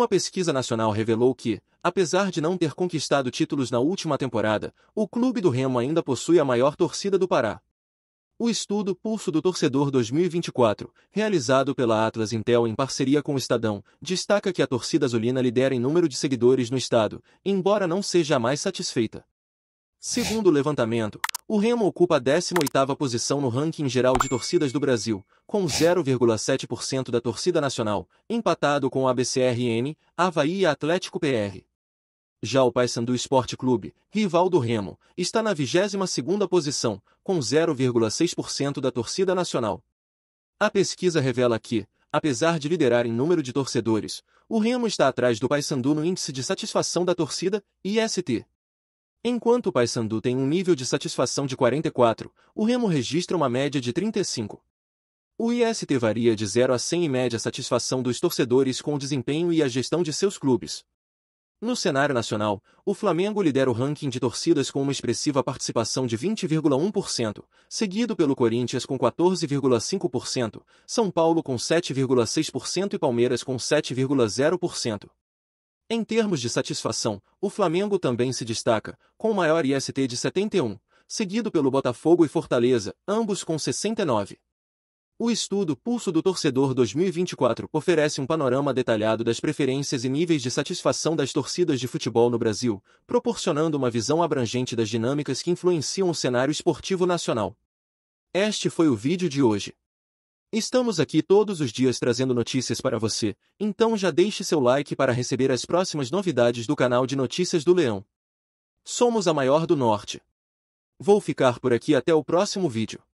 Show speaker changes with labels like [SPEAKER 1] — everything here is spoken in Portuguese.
[SPEAKER 1] Uma pesquisa nacional revelou que, apesar de não ter conquistado títulos na última temporada, o Clube do Remo ainda possui a maior torcida do Pará. O estudo Pulso do Torcedor 2024, realizado pela Atlas Intel em parceria com o Estadão, destaca que a torcida azulina lidera em número de seguidores no estado, embora não seja a mais satisfeita. Segundo o levantamento, o Remo ocupa a 18ª posição no ranking geral de torcidas do Brasil, com 0,7% da torcida nacional, empatado com o ABCRN, Havaí e Atlético PR. Já o Paysandu Esporte Clube, rival do Remo, está na 22ª posição, com 0,6% da torcida nacional. A pesquisa revela que, apesar de liderar em número de torcedores, o Remo está atrás do Paysandu no índice de satisfação da torcida, IST. Enquanto o Paysandu tem um nível de satisfação de 44, o Remo registra uma média de 35. O IST varia de 0 a 100 e média a satisfação dos torcedores com o desempenho e a gestão de seus clubes. No cenário nacional, o Flamengo lidera o ranking de torcidas com uma expressiva participação de 20,1%, seguido pelo Corinthians com 14,5%, São Paulo com 7,6% e Palmeiras com 7,0%. Em termos de satisfação, o Flamengo também se destaca, com o maior IST de 71, seguido pelo Botafogo e Fortaleza, ambos com 69. O estudo Pulso do Torcedor 2024 oferece um panorama detalhado das preferências e níveis de satisfação das torcidas de futebol no Brasil, proporcionando uma visão abrangente das dinâmicas que influenciam o cenário esportivo nacional. Este foi o vídeo de hoje. Estamos aqui todos os dias trazendo notícias para você, então já deixe seu like para receber as próximas novidades do canal de Notícias do Leão. Somos a maior do Norte. Vou ficar por aqui até o próximo vídeo.